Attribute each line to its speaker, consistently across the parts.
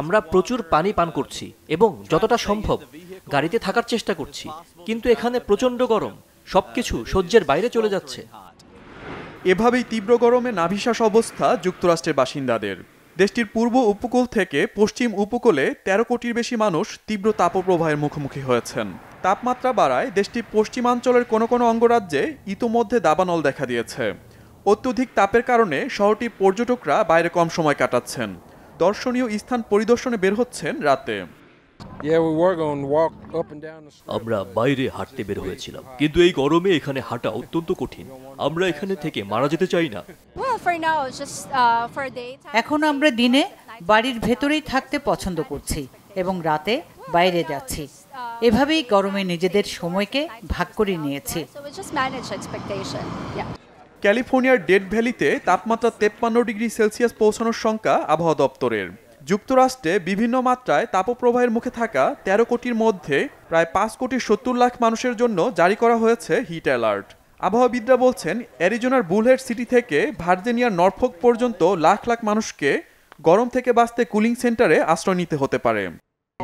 Speaker 1: আমরা প্রচুর পানি পান করছি এবং যতটা সম্ভব গাড়িতে থাকার চেষ্টা করছি কিন্তু এখানে প্রচণ্ড গরম সবকিছু সহ্যের বাইরে
Speaker 2: চলে যাচ্ছে এভাবেই তীব্র গরমে নাভিশ্বাস অবস্থা যুক্তরাষ্ট্রের বাসিন্দাদের দেশটির পূর্ব উপকূল থেকে পশ্চিম উপকূলে ১৩ কোটির বেশি মানুষ তীব্র তাপপ্রবাহের মুখোমুখি হয়েছেন তাপমাত্রা বাড়ায় দেশটির পশ্চিমাঞ্চলের কোনো কোনো অঙ্গরাজ্যে ইতোমধ্যে দাবানল দেখা দিয়েছে অত্যধিক তাপের কারণে শহরটির পর্যটকরা বাইরে কম সময় কাটাচ্ছেন দর্শনীয় স্থান পরিদর্শনে বের হচ্ছেন রাতে
Speaker 1: আমরা বাইরে হাঁটতে বের হয়েছিলাম কিন্তু এই গরমে এখানে হাঁটা অত্যন্ত কঠিন আমরা এখানে থেকে মারা যেতে চাই না uh, এখন আমরা দিনে বাড়ির ভেতরেই থাকতে পছন্দ করছি এবং রাতে বাইরে যাচ্ছি uh, এভাবেই গরমে নিজেদের সময়কে ভাগ করে নিয়েছি
Speaker 2: ক্যালিফোর্নিয়ার ডেড ভ্যালিতে তাপমাত্রা তেপ্পান্ন ডিগ্রি সেলসিয়াস পৌঁছানোর সংখ্যা আবহাওয়া দপ্তরের যুক্তরাষ্ট্রে বিভিন্ন মাত্রায় তাপপ্রবাহের মুখে থাকা ১৩ কোটির মধ্যে প্রায় পাঁচ কোটি সত্তর লাখ মানুষের জন্য জারি করা হয়েছে হিট অ্যালার্ট আবহাওয়াবিদরা বলছেন অ্যারিজোনার বুলহেড সিটি থেকে ভার্জেনিয়ার নরফোক পর্যন্ত লাখ লাখ মানুষকে গরম থেকে বাঁচতে কুলিং সেন্টারে আশ্রয় নিতে হতে পারে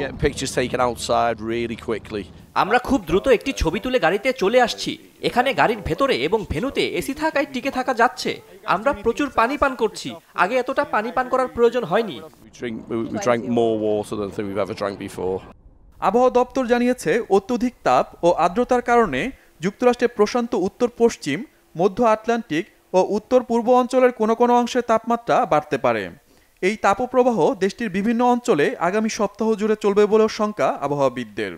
Speaker 2: Getting pictures taken outside
Speaker 1: really quickly. আমরা খুব দ্রুত একটি ছবি তুলে গাড়িতে চলে আসছি এখানে গাড়ির ভেতরে এবং ভেনুতে এসি থাকায় টিকে থাকা যাচ্ছে আমরা প্রচুর পানি পান করছি আগে এতটা পানি পান করার প্রয়োজন হয়নি আবহাওয়া
Speaker 2: দপ্তর জানিয়েছে অত্যধিক তাপ ও আর্দ্রতার কারণে যুক্তরাষ্ট্রে প্রশান্ত উত্তর পশ্চিম মধ্য আটলান্টিক ও উত্তর পূর্ব অঞ্চলের কোনো কোনো অংশে তাপমাত্রা বাড়তে পারে এই তাপপ্রবাহ দেশটির বিভিন্ন অঞ্চলে আগামী সপ্তাহ জুড়ে চলবে বলেও শঙ্কা আবহাওয়াবিদদের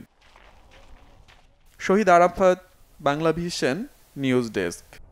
Speaker 2: Shahid Arafat Bangla Vision News desk